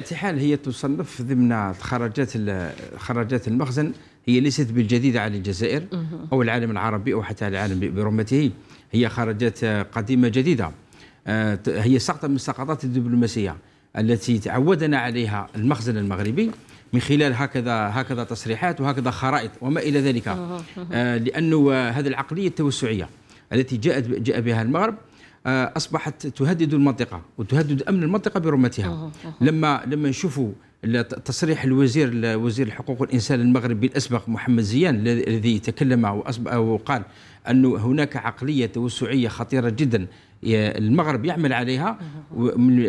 التحال هي تصنف ضمن خرجات خرجات المخزن هي ليست بالجديده على الجزائر او العالم العربي او حتى العالم برمته هي خرجات قديمه جديده آه، هي سقطه من السقطات الدبلوماسيه التي تعودنا عليها المخزن المغربي من خلال هكذا هكذا تصريحات وهكذا خرائط وما الى ذلك آه، لانه هذه العقليه التوسعيه التي جاءت جاء بها المغرب آه، اصبحت تهدد المنطقه وتهدد امن المنطقه برمتها لما لما نشوفوا تصريح الوزير وزير حقوق الانسان المغربي الاسبق محمد زيان الذي تكلم وقال انه هناك عقليه توسعيه خطيره جدا المغرب يعمل عليها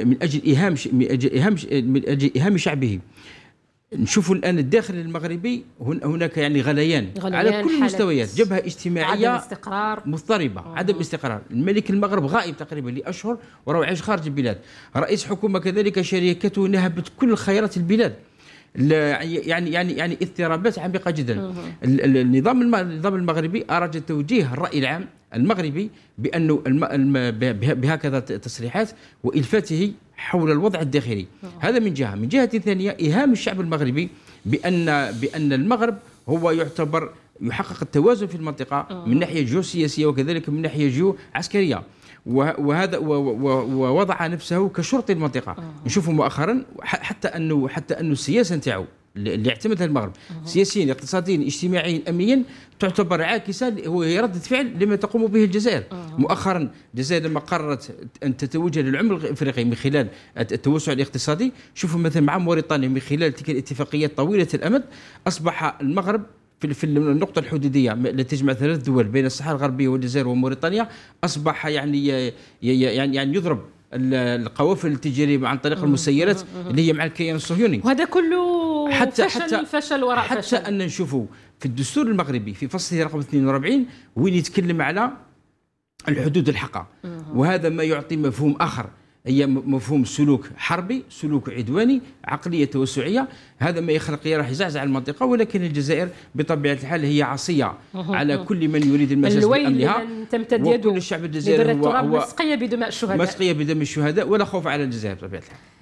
من اجل ايهام من اجل ايهام من اجل ايهام شعبه نشوفوا الان الداخل المغربي هناك يعني غليان, غليان على كل المستويات جبهه اجتماعيه عدم استقرار مضطربه مم. عدم استقرار الملك المغرب غائب تقريبا لاشهر وراه عايش خارج البلاد رئيس حكومه كذلك شركته نهبت كل خيرات البلاد يعني يعني يعني اضطرابات عميقه جدا النظام النظام المغربي اراد توجيه الراي العام المغربي بانه بهكذا تصريحات والفاته حول الوضع الداخلي نعم. هذا من جهه من جهه ثانيه ايهام الشعب المغربي بان بان المغرب هو يعتبر يحقق التوازن في المنطقه آه. من ناحيه سياسيه وكذلك من ناحيه جيو عسكريه وهذا ووضع نفسه كشرطي المنطقه آه. نشوفه مؤخرا حتى انه حتى انه السياسه نتاعو اللي اعتمدها المغرب سياسيا اقتصاديا اجتماعيا امنيا تعتبر عاكسه وهي رده فعل لما تقوم به الجزائر آه. مؤخرا الجزائر لما قررت ان تتوجه للعمل الافريقي من خلال التوسع الاقتصادي شوفوا مثلا مع موريتانيا من خلال تلك الاتفاقيات طويله الامد اصبح المغرب في في النقطة الحدودية التي تجمع ثلاث دول بين الصحراء الغربية والجزائر وموريتانيا أصبح يعني يعني يعني يضرب القوافل التجاريه عن طريق المسيرات اللي هي مع الكيان الصهيوني وهذا كله حتى فشل حتى فشل وراء حتى فشل حتى ان نشوفوا في الدستور المغربي في فصله رقم 42 وين يتكلم على الحدود الحقه وهذا ما يعطي مفهوم اخر هي مفهوم سلوك حربي سلوك عدواني عقلية توسعية هذا ما يخلق راح يزعزع المنطقة ولكن الجزائر بطبيعة الحال هي عصية على كل من يريد المجلس بأمنها تمتد يده وكل الشعب الجزائري هو, هو مسقية بدماء الشهداء مسقية بدم الشهداء ولا خوف على الجزائر بطبيعة الحال